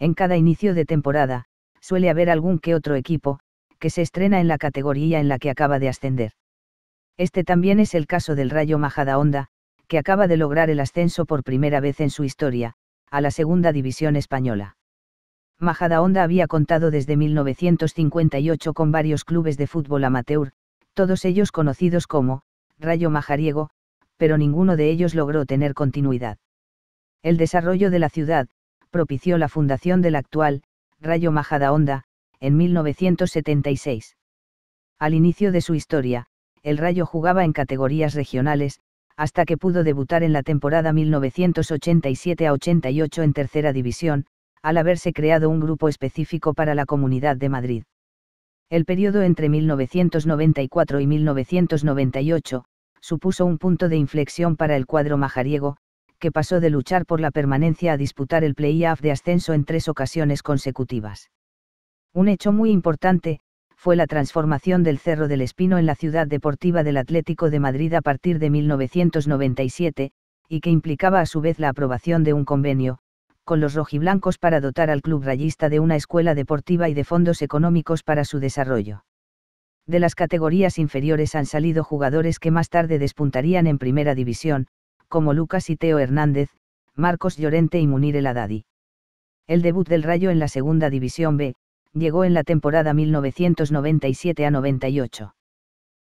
En cada inicio de temporada, suele haber algún que otro equipo, que se estrena en la categoría en la que acaba de ascender. Este también es el caso del Rayo Majadahonda, que acaba de lograr el ascenso por primera vez en su historia, a la Segunda División Española. Majada Honda había contado desde 1958 con varios clubes de fútbol amateur, todos ellos conocidos como Rayo Majariego, pero ninguno de ellos logró tener continuidad. El desarrollo de la ciudad propició la fundación del actual Rayo Majada Honda, en 1976. Al inicio de su historia, el Rayo jugaba en categorías regionales, hasta que pudo debutar en la temporada 1987 a 88 en tercera división, al haberse creado un grupo específico para la Comunidad de Madrid. El periodo entre 1994 y 1998 supuso un punto de inflexión para el cuadro majariego, que pasó de luchar por la permanencia a disputar el play-off de ascenso en tres ocasiones consecutivas. Un hecho muy importante, fue la transformación del Cerro del Espino en la ciudad deportiva del Atlético de Madrid a partir de 1997, y que implicaba a su vez la aprobación de un convenio, con los rojiblancos para dotar al club rayista de una escuela deportiva y de fondos económicos para su desarrollo. De las categorías inferiores han salido jugadores que más tarde despuntarían en primera división, como Lucas y Teo Hernández, Marcos Llorente y Munir El Haddadi. El debut del Rayo en la Segunda División B, llegó en la temporada 1997 a 98.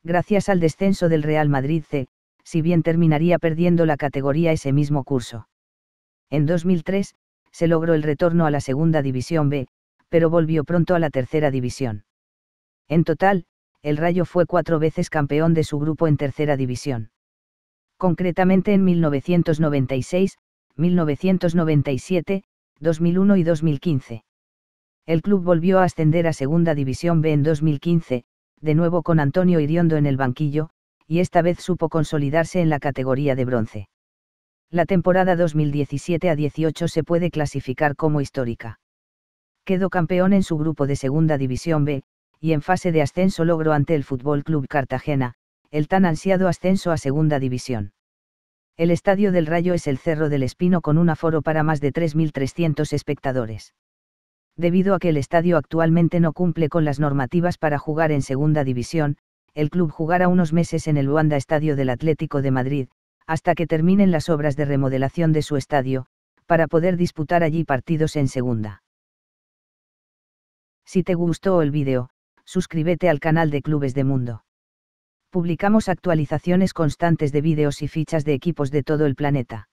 Gracias al descenso del Real Madrid C, si bien terminaría perdiendo la categoría ese mismo curso. En 2003, se logró el retorno a la Segunda División B, pero volvió pronto a la Tercera División. En total, el Rayo fue cuatro veces campeón de su grupo en Tercera División. Concretamente en 1996, 1997, 2001 y 2015. El club volvió a ascender a Segunda División B en 2015, de nuevo con Antonio Iriondo en el banquillo, y esta vez supo consolidarse en la categoría de bronce. La temporada 2017 a 18 se puede clasificar como histórica. Quedó campeón en su grupo de Segunda División B, y en fase de ascenso logró ante el Fútbol Club Cartagena, el tan ansiado ascenso a Segunda División. El Estadio del Rayo es el Cerro del Espino con un aforo para más de 3.300 espectadores. Debido a que el estadio actualmente no cumple con las normativas para jugar en Segunda División, el club jugará unos meses en el Luanda Estadio del Atlético de Madrid, hasta que terminen las obras de remodelación de su estadio, para poder disputar allí partidos en segunda. Si te gustó el vídeo, suscríbete al canal de Clubes de Mundo. Publicamos actualizaciones constantes de vídeos y fichas de equipos de todo el planeta.